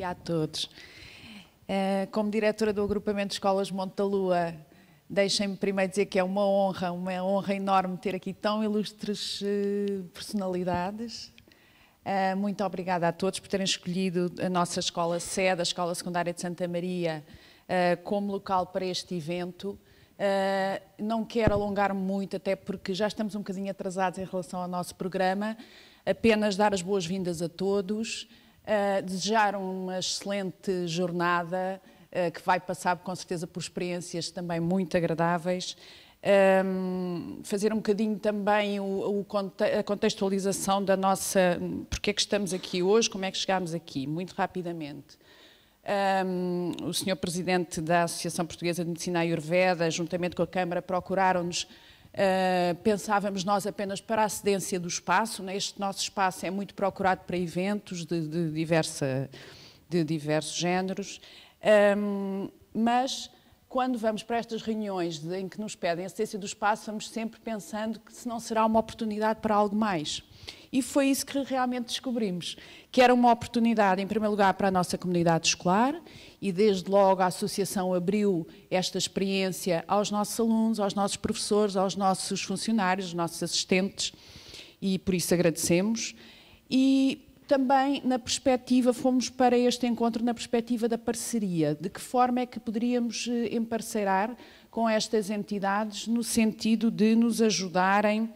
dia a todos. Eh, como diretora do agrupamento de escolas Monte da Lua, deixem-me primeiro dizer que é uma honra, uma honra enorme ter aqui tão ilustres eh, personalidades. Eh, muito obrigada a todos por terem escolhido a nossa escola sede, a Escola Secundária de Santa Maria, como local para este evento. não quero alongar muito, até porque já estamos um bocadinho atrasados em relação ao nosso programa. Apenas dar as boas-vindas a todos, eh, desejar uma excelente jornada, uh, que vai passar com certeza por experiências também muito agradáveis. Um, ehm, fazer um bocadinho também o, o, a contextualização da nossa. porque é que estamos aqui hoje, como é que chegámos aqui, muito rapidamente. Um, ehm, o senhor presidente da Associação Portuguesa de Medicina Ayurveda, juntamente com a Câmara, procuraram-nos Uh, pensávamos nós apenas para a cedência do espaço, né? este nosso espaço é muito procurado para eventos de, de diversa, de diversos géneros, um, ehm, mas quando vamos para estas reuniões em que nos pedem a do espaço, vamos sempre pensando que se não será uma oportunidade para algo mais. E foi isso que realmente descobrimos, que era uma oportunidade, em primeiro lugar, para a nossa comunidade escolar, e desde logo a associação abriu esta experiência aos nossos alunos, aos nossos professores, aos nossos funcionários, aos nossos assistentes, e por isso agradecemos. E também na perspectiva, fomos para este encontro na perspectiva da parceria. De que forma é que poderíamos eh, emparceirar com estas entidades no sentido de nos ajudarem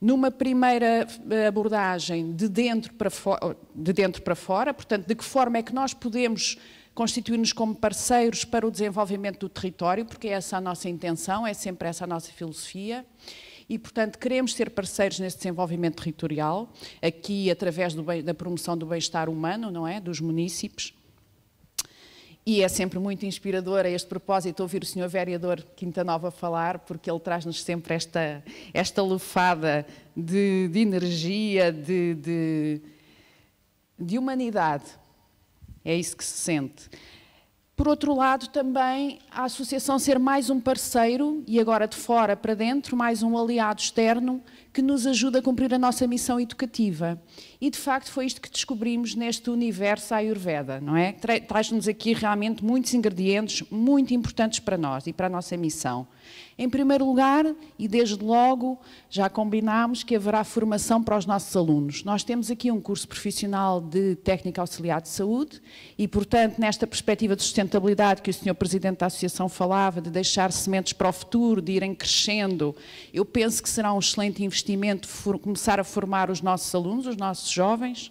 numa primeira eh, abordagem de dentro para fora, de dentro para fora portanto, de que forma é que nós podemos constituir-nos como parceiros para o desenvolvimento do território, porque essa é essa a nossa intenção, é sempre essa a nossa filosofia e, portanto, queremos ser parceiros nesse desenvolvimento territorial, aqui através bem, da promoção do bem-estar humano, não é? Dos municípios. E é sempre muito inspirador a este propósito ouvir o Sr. Vereador Quinta Nova falar, porque ele traz-nos sempre esta, esta lufada de, de energia, de, de, de humanidade. É isso que se sente. Por outro lado, também a associação ser mais um parceiro, e agora de fora para dentro, mais um aliado externo que nos ajuda a cumprir a nossa missão educativa. E de facto foi isto que descobrimos neste universo Ayurveda, não é? Traz-nos aqui realmente muitos ingredientes muito importantes para nós e para a nossa missão. Em primeiro lugar, e desde logo, já combinámos que haverá formação para os nossos alunos. Nós temos aqui um curso profissional de técnica auxiliar de saúde e, portanto, nesta perspectiva de sustentabilidade, sustentabilidade que o senhor presidente da associação falava, de deixar sementes para o futuro, de irem crescendo, eu penso que será um excelente investimento começar a formar os nossos alunos, os nossos jovens,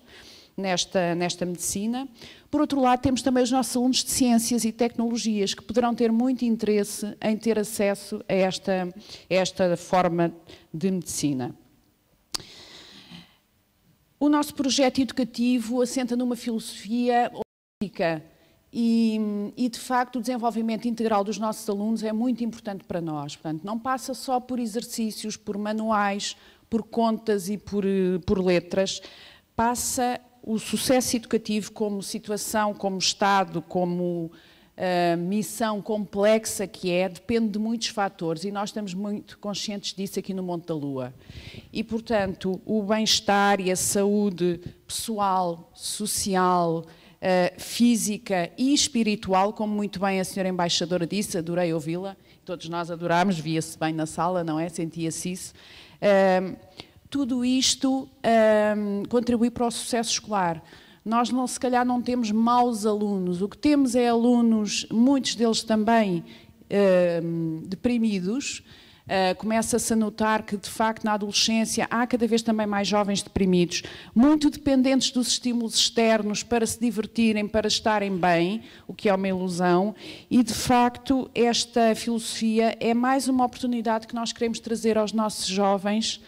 nesta, nesta medicina. Por outro lado, temos também os nossos alunos de ciências e tecnologias que poderão ter muito interesse em ter acesso a esta, a esta forma de medicina. O nosso projeto educativo assenta numa filosofia holística e, e, de facto, o desenvolvimento integral dos nossos alunos é muito importante para nós. Portanto, não passa só por exercícios, por manuais, por contas e por, eh, por letras. Passa o sucesso educativo como situação, como Estado, como uh, missão complexa que é, depende de muitos fatores e nós estamos muito conscientes disso aqui no Monte da Lua. E, portanto, o bem-estar e a saúde pessoal, social, eh, física e espiritual, como muito bem a senhora embaixadora disse, adorei ouvi-la, todos nós adorámos, via-se bem na sala, não é? Sentia-se isso. Ehm, tudo isto ehm, contribui para o sucesso escolar nós não, se calhar não temos maus alunos. O que temos é alunos, muitos deles também ehm, deprimidos, Uh, Começa-se a notar que, de facto, na adolescência há cada vez também mais jovens deprimidos, muito dependentes dos estímulos externos para se divertirem, para estarem bem, o que é uma ilusão, e, de facto, esta filosofia é mais uma oportunidade que nós queremos trazer aos nossos jovens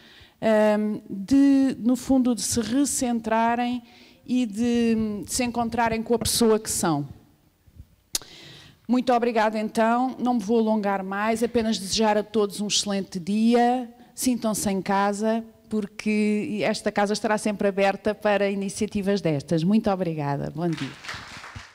um, ehm, de, no fundo, de se recentrarem e de, de se encontrarem com a pessoa que são. Muito obrigada, então. Não me vou alongar mais, apenas desejar a todos um excelente dia. Sintam-se em casa, porque esta casa estará sempre aberta para iniciativas destas. Muito obrigada. Bom dia.